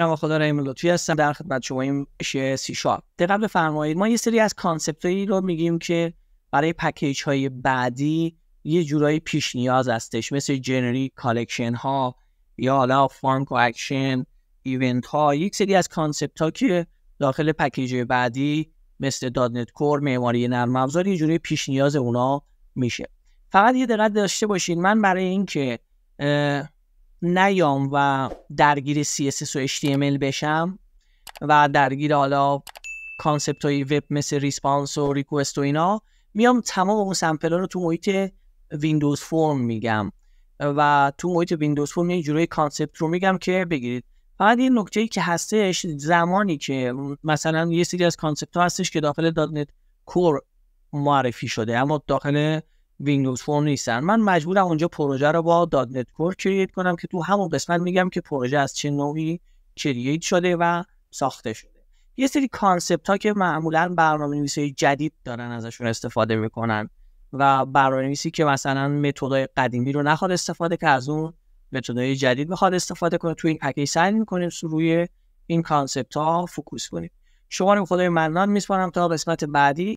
آقا خدا رحم هستم در خدمت شما این سی شارپ دقت بفرمایید ما یه سری از کانسپت هایی رو میگیم که برای پکیج های بعدی یه جورایی پیش نیاز هستش مثل جنری کالکشن ها یا حالا فارم اکشن ایونت ها یک سری از کانسپت ها که داخل پکیج بعدی مثل دادنت کور معماری نرم افزار یه جوری پیش نیاز اونا میشه فقط یه دقت داشته باشین من برای اینکه نیام و درگیر CSS و HTML بشم و درگیر حالا کانسپت های وب مثل ریسپانس و ریکوست و اینا میام تمام اون سمپل ها رو تو محیط ویندوز فرم میگم و تو محیط ویندوز فرم یه جوری کانسپت رو میگم که بگیرید فقط یه نکته ای که هستش زمانی که مثلا یه سری از کانسپت ها هستش که داخل دات کور معرفی شده اما داخل ویندوز فون نیستن من مجبورم اونجا پروژه رو با دات نت کور کریت کنم که تو همون قسمت میگم که پروژه از چه نوعی کریت شده و ساخته شده یه سری کانسپت ها که معمولا برنامه نویسی جدید دارن ازشون استفاده میکنن و برنامه نویسی که مثلا متدای قدیمی رو نخواد استفاده که از اون متدای جدید میخواد استفاده کنه تو این پکیج سعی میکنیم روی این کانسپت ها فوکوس کنیم شما رو خدای منان میسپارم تا قسمت بعدی